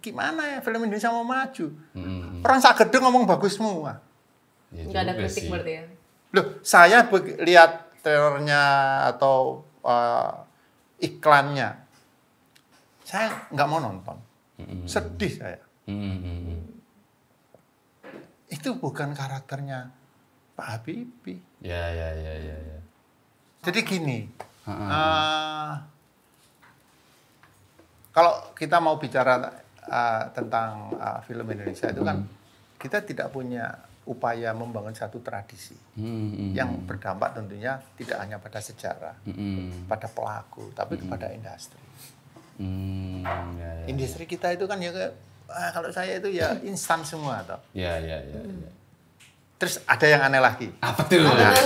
gimana ya film Indonesia mau maju? Hmm. Orang gede ngomong bagus semua. Ya, Nggak ada kritik sih. berarti ya? Loh, saya lihat trailernya atau uh, iklannya, saya nggak mau nonton. Hmm. Sedih saya. Hmm. Itu bukan karakternya Pak Habibie. Ya, ya, ya, ya. ya. Jadi gini, uh, kalau kita mau bicara uh, tentang uh, film Indonesia itu kan hmm. kita tidak punya upaya membangun satu tradisi hmm, yang hmm. berdampak tentunya tidak hanya pada sejarah, hmm, pada pelaku, tapi hmm, kepada industri. Hmm, ya, ya, ya. industri kita itu kan ya ah, kalau saya itu ya instan semua toh. Ya ya ya. ya. Hmm. Terus ada yang aneh lagi. Apa tuh? Apa tuh? Apa tuh? Apa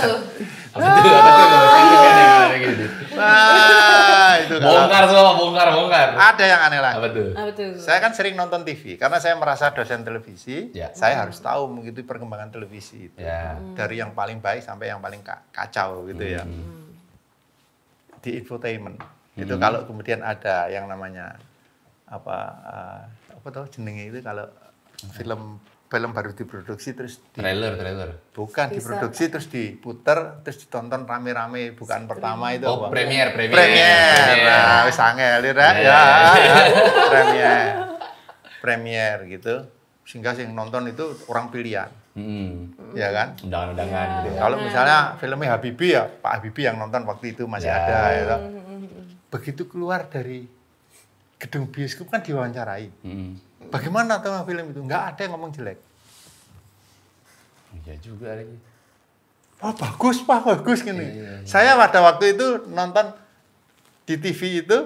tuh? Apa tuh? Apa tuh? itu kan. Bongkar semua, bongkar, bongkar. Ada yang aneh lagi. Apa Saya kan sering nonton TV karena saya merasa dosen televisi, ya. saya hmm. harus tahu begitu perkembangan televisi itu. Ya. Dari yang paling baik sampai yang paling kacau gitu ya. hmm. ya. Di infotainment. Hmm. Itu kalau kemudian ada yang namanya apa eh, apa tahu jenenge itu kalau film film baru diproduksi terus di, trailer trailer bukan Bisa. diproduksi terus diputer terus ditonton rame-rame bukan pertama itu oh apa? premier premier premier, nah wis angel eh. ya, ya ya premier premier gitu sehingga sing nonton itu orang pilihan Hmm. Ya kan? Undangan-undangan ya. gitu. Ya. Kalau misalnya filmnya Habibie ya Pak Habibie yang nonton waktu itu masih ya. ada ya. Gitu. Begitu keluar dari gedung bioskop kan diwawancarai. Hmm Bagaimana tema film itu? Nggak ada yang ngomong jelek. Iya juga lagi. Oh bagus pak, bagus gini. Iya, iya, iya. Saya pada waktu itu nonton di TV itu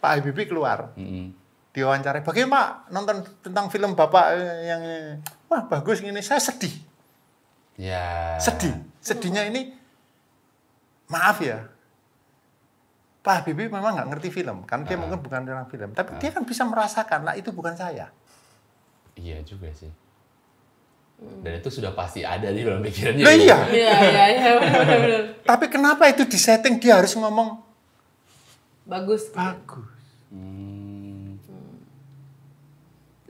Pak Habibie keluar. Mm -hmm diwawancara bagaimana nonton tentang film bapak eh, yang wah bagus gini? saya sedih ya sedih sedihnya ini maaf ya Pak Habibie memang nggak ngerti film kan dia uh. mungkin bukan orang film tapi uh. dia kan bisa merasakan Nah itu bukan saya iya juga sih dan hmm. itu sudah pasti ada di dalam pikirannya. iya. Iya, iya, iya, iya benar Tapi kenapa itu disetting setting dia harus ngomong bagus? Bagus. Hmm.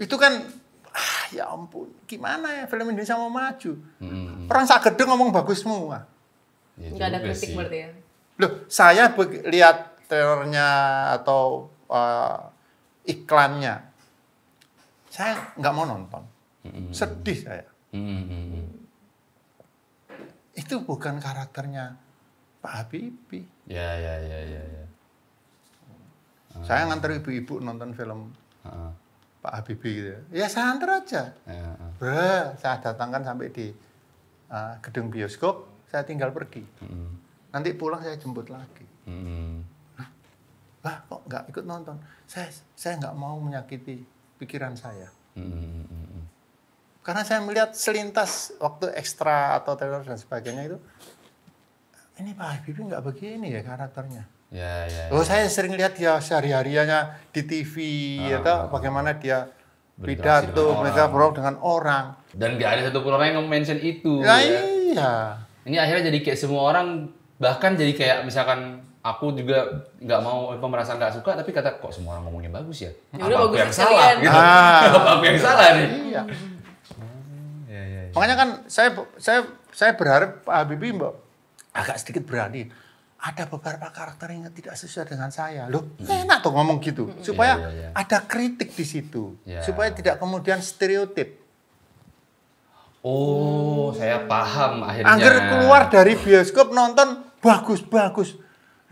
Itu kan ah, ya ampun, gimana ya film Indonesia mau maju? Hmm. Orang ngomong bagus semua. Ya, Gak ada kritik sih. berarti ya. Loh, saya lihat trailernya atau uh, iklannya saya nggak mau nonton. Sedih saya. Itu bukan karakternya Pak Habibie. Ya, ya, ya, ya. ya. Saya nganter ibu-ibu nonton film Pak Habibie gitu. Ya, ya saya nganter aja. Uh. saya datangkan sampai di eh, gedung bioskop, saya tinggal pergi. Nanti pulang saya jemput lagi. Nah, lah kok nggak ikut nonton? Saya saya nggak mau menyakiti pikiran saya. Hmm, hmm, hmm, hmm. Karena saya melihat selintas waktu ekstra atau teror dan sebagainya itu, ini Pak Habibie nggak begini ya karakternya. Ya, ya, oh, ya. Oh saya sering lihat dia sehari-harianya di TV, ah, ya oh, atau oh, ah. bagaimana dia pidato, mereka berobat dengan orang. Dan nggak ada satu orang yang mention itu. Ya, ya. Iya. Ini akhirnya jadi kayak semua orang bahkan jadi kayak misalkan aku juga nggak mau aku merasa nggak suka tapi kata kok semua orang ngomongnya bagus ya, ya apa aku yang ya, salah gitu ah. apa aku yang salah nih iya. Oh, iya, iya, iya. makanya kan saya saya saya berharap Pak Habibie mbak agak sedikit berani ada beberapa karakter yang tidak sesuai dengan saya loh hmm. enak tuh ngomong gitu hmm. supaya yeah, yeah, yeah. ada kritik di situ yeah. supaya tidak kemudian stereotip Oh, saya paham akhirnya. Angger keluar dari bioskop nonton bagus bagus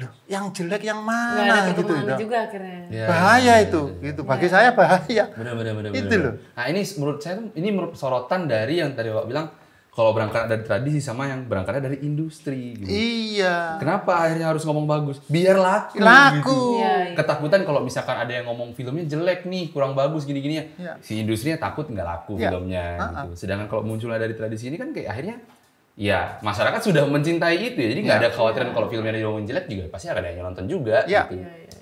loh yang jelek yang mana ada gitu itu juga akhirnya. Ya, bahaya ya, ya itu, ya, itu bagi ya. saya bahaya. Benar benar benar. Itu benar. loh. Nah, ini menurut saya ini menurut sorotan dari yang tadi Bapak bilang kalau berangkat dari tradisi sama yang berangkatnya dari industri gitu. Iya. Kenapa akhirnya harus ngomong bagus? Biar laku. Gitu. Laku. Gitu. ya, ya. Ketakutan kalau misalkan ada yang ngomong filmnya jelek nih, kurang bagus gini-gini ya. Iya. Si industrinya takut nggak laku ya. filmnya. Uh -uh. Gitu. Sedangkan kalau munculnya dari tradisi ini kan kayak akhirnya ya masyarakat sudah mencintai itu ya. Jadi nggak ya. ada khawatiran ya. kalau filmnya diomongin jelek juga pasti akan ada yang nonton juga ya. gitu. Ya, ya, ya.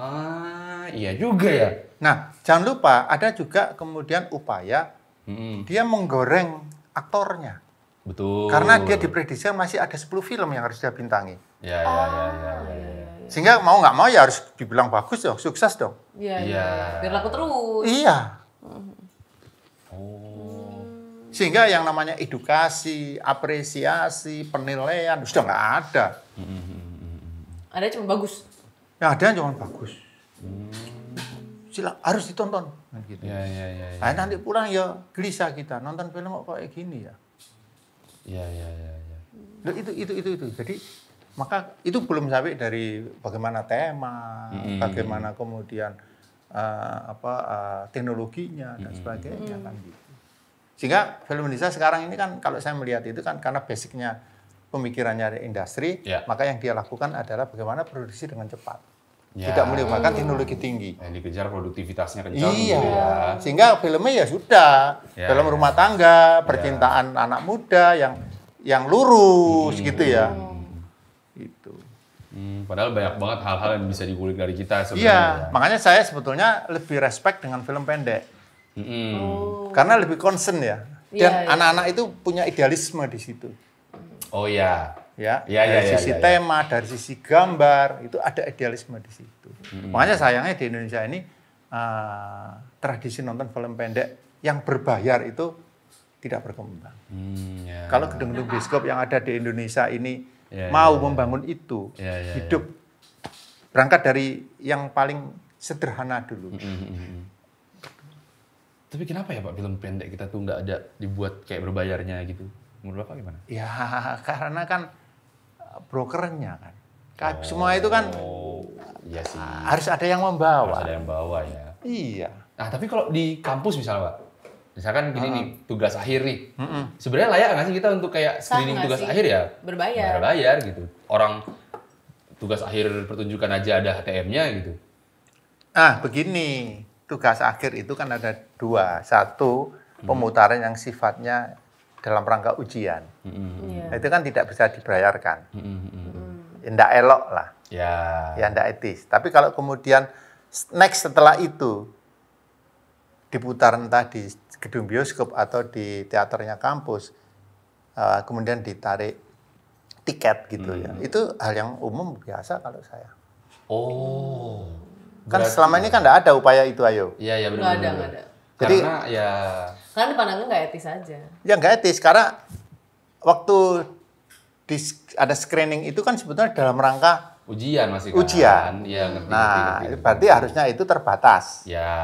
Ah, iya juga ya. Nah, jangan lupa ada juga kemudian upaya hmm. dia menggoreng aktornya. Betul. Karena dia diprediksi masih ada 10 film yang harus dia bintangi. Ya, ya, ya, ya, ya, oh, ya. Iya, iya. Sehingga mau nggak mau ya harus dibilang bagus dong, sukses dong. Iya. Ya. Biar laku terus. Iya. Oh. Sehingga yang namanya edukasi, apresiasi, penilaian sudah nggak ada. Ada cuma bagus. Ya ada yang cuma bagus. Sila harus ditonton. Kan gitu. Ya, ya, ya, ya. Nah, nanti pulang ya gelisah kita nonton film kok kayak gini ya. Ya ya ya. ya. itu itu itu itu. Jadi maka itu belum sampai dari bagaimana tema, hmm. bagaimana kemudian uh, apa uh, teknologinya dan sebagainya hmm. kan gitu. Sehingga film Indonesia sekarang ini kan kalau saya melihat itu kan karena basicnya pemikirannya dari industri, ya. maka yang dia lakukan adalah bagaimana produksi dengan cepat. Ya. Tidak melibatkan teknologi tinggi. Yang dikejar produktivitasnya kencang. Iya. Gitu ya. Sehingga filmnya ya sudah, ya, film ya. rumah tangga, percintaan ya. anak muda yang yang lurus hmm. gitu ya. Itu. Hmm, padahal banyak banget hal-hal yang bisa digulik dari kita sebenarnya. Iya, ya. makanya saya sebetulnya lebih respect dengan film pendek. Hmm. Oh. Karena lebih concern ya. Iya, Dan iya. anak-anak yeah, yeah. itu punya idealisme di situ. Oh iya. ya. Ya, ya, dari ya, sisi ya, ya. tema, dari sisi gambar, itu ada idealisme di situ. Hmm. Makanya sayangnya di Indonesia ini uh, tradisi nonton film pendek yang berbayar itu tidak berkembang. Hmm, ya. Kalau gedung-gedung bioskop yang ada di Indonesia ini ya, ya mau ya, membangun itu, ya, ya, ya, hidup berangkat dari yang paling sederhana dulu. Hmm, hmm. Tapi kenapa ya Pak film pendek kita tuh nggak ada dibuat kayak berbayarnya gitu? Menurut Bapak gimana? Ya karena kan eh, brokernya kan. Oh, Semua itu kan oh, iya sih. harus ada yang membawa. Harus ada yang bawa ya. Iya. Nah tapi kalau di kampus misalnya Pak, misalkan gini uh. nih tugas akhir nih, uh huh sebenarnya layak nggak sih kita untuk kayak screening tugas sih? akhir ya? Berbayar. Berbayar gitu. Orang tugas akhir pertunjukan aja ada HTM-nya gitu. Ah begini, tugas akhir itu kan ada dua. Satu, hmm. pemutaran yang sifatnya dalam rangka ujian. Hmm. Ya. Itu kan tidak bisa dibayarkan. tidak hmm, hmm, hmm ya, elok lah. Ya. Ya tidak etis. Tapi kalau kemudian next setelah itu diputar entah di gedung bioskop atau di teaternya kampus, eh, kemudian ditarik tiket gitu ya. hmm ya. Itu hal yang umum biasa kalau saya. Oh. Kan Berarti, selama ini kan enggak ada upaya itu ayo. Iya iya benar. Nggak ada nggak ada. Jadi, karena ya. Karena pandangnya nggak etis aja. Ya nggak etis karena waktu di, ada screening itu kan sebetulnya dalam rangka ujian masih kan. Ujian. Iya ngerti. Nah ngerti, ngerti, ngerti. berarti harusnya itu terbatas. Ya.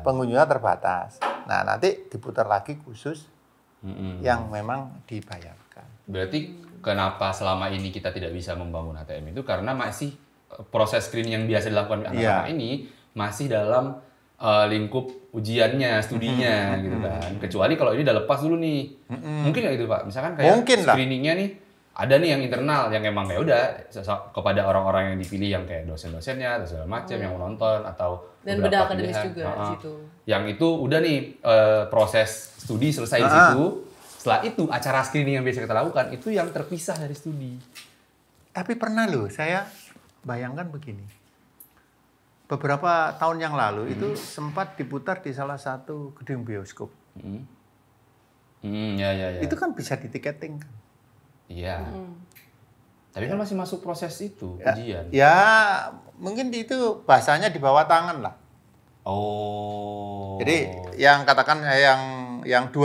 Pengunjungnya terbatas. Nah nanti diputar lagi khusus mm -hmm. yang memang dibayarkan. Berarti kenapa selama ini kita tidak bisa membangun ATM itu karena masih proses screening yang biasa dilakukan anak-anak yeah. ini masih dalam uh, lingkup ujiannya, studinya gitu kan. Kecuali kalau ini udah lepas dulu nih. Mungkin nggak gitu Pak? Misalkan kayak Mungkin screeningnya nih ada nih yang internal yang emang ya udah kepada orang-orang yang dipilih yang kayak dosen-dosennya atau segala macam oh. yang menonton atau dan beda akademis juga uh situ. Yang itu udah nih uh, proses studi selesai uh di situ. Setelah itu acara screening yang biasa kita lakukan itu yang terpisah dari studi. Tapi pernah loh saya Bayangkan begini, beberapa tahun yang lalu hmm. itu sempat diputar di salah satu gedung bioskop. Hmm. Hmm, ya, ya, ya. Itu kan bisa di tiketing. Kan? Iya. Hmm. Tapi kan masih masuk proses itu ya, ujian. Ya, mungkin itu bahasanya di bawah tangan lah. Oh. Jadi yang katakan ya, yang yang 20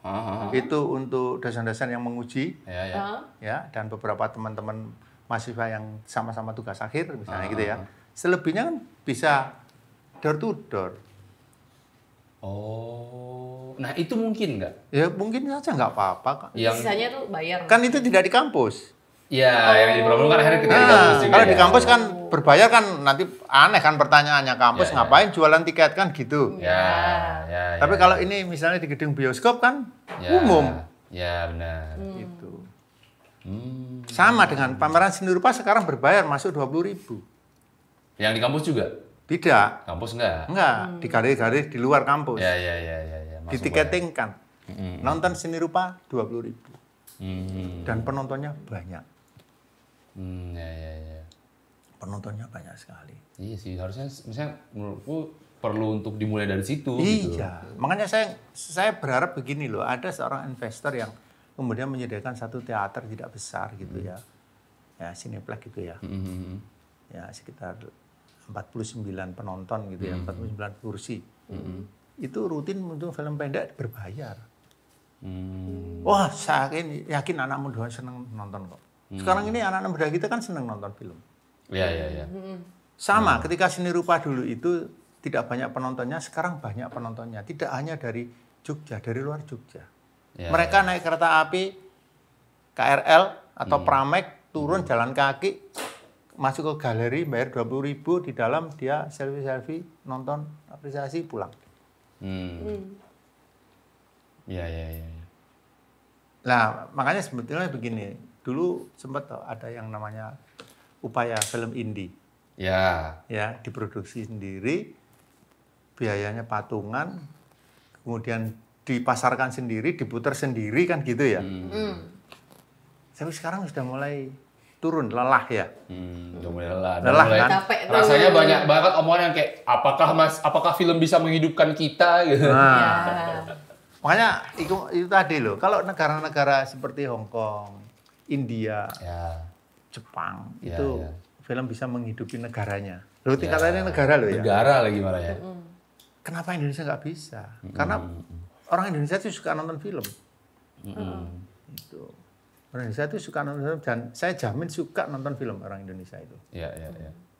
Aha. itu untuk dosen-dosen yang menguji. Ya, ya. ya dan beberapa teman-teman mahasiswa yang sama-sama tugas akhir misalnya uh. gitu ya. Ah. Selebihnya kan bisa door to door. Oh, nah itu mungkin nggak? Ya mungkin saja nggak apa-apa kan. Yang... Sisanya tuh bayar. Kan itu tidak di kampus. Iya, oh. yang di problem kan akhirnya kita nah, di ah, kampus juga. Kalau ya. di kampus kan berbayar kan nanti aneh kan pertanyaannya kampus ya, ya. ngapain ya. jualan tiket kan gitu. Ya, ya. ya, ya. Tapi ya. kalau ini misalnya di gedung bioskop kan ya, umum. Ya benar. Hmm. Itu. Hmm. Sama dengan pameran seni rupa sekarang berbayar masuk dua puluh ribu. Yang di kampus juga? Tidak. Kampus enggak? Enggak, hmm. di galeri-galeri di luar kampus. Ya, ya, ya. ya, ya. Ditiketingkan. Hmm. Nonton seni rupa puluh ribu. Hmm. Dan penontonnya banyak. Hmm, ya, ya, ya. Penontonnya banyak sekali. Iya sih, harusnya misalnya menurutku perlu untuk dimulai dari situ. Gitu. Iya, gitu. makanya saya saya berharap begini loh, ada seorang investor yang kemudian menyediakan satu teater tidak besar gitu ya. Hmm. Ya, sineplek gitu ya. Mm-hmm. Ya, sekitar 49 penonton gitu ya, mm-hmm. 49 kursi. Itu rutin untuk film pendek berbayar. Mm. Wah, saya yakin, yakin anak muda seneng nonton kok. Sekarang ini anak-anak muda kita kan seneng nonton film. Iya, iya, iya. Sama, ketika seni rupa dulu itu tidak banyak penontonnya, sekarang banyak penontonnya. Tidak hanya dari Jogja, dari luar Jogja. Ya, Mereka naik kereta api KRL atau hmm. Pramek, turun hmm. jalan kaki, masuk ke galeri, bayar dua puluh ribu, di dalam dia selfie-selfie, nonton apresiasi, pulang. Hmm. Iya, hmm. iya, iya. Ya. Nah, makanya sebetulnya begini, dulu sempat ada yang namanya upaya film indie. Ya. Ya, diproduksi sendiri, biayanya patungan, kemudian dipasarkan sendiri, diputar sendiri kan gitu ya. Hmm. Tapi hmm. sekarang sudah mulai turun lelah ya. Hmm, udah mulai lelah. Lelah mulai, kan? Capek rasanya banyak banget omongan yang kayak apakah Mas apakah film bisa menghidupkan kita gitu. Nah. Ya. Makanya itu itu tadi loh. Kalau negara-negara seperti Hong Kong, India, ya. Jepang ya, itu ya. film bisa menghidupi negaranya. Lalu ya. tingkatannya ya. negara loh ya. Negara lagi malah ya. Hmm. Kenapa Indonesia nggak bisa? Hmm. hmm orang Indonesia itu suka nonton film. Hmm. Itu. Orang Indonesia itu suka nonton film dan saya jamin suka nonton film orang Indonesia itu. Yeah, yeah, yeah.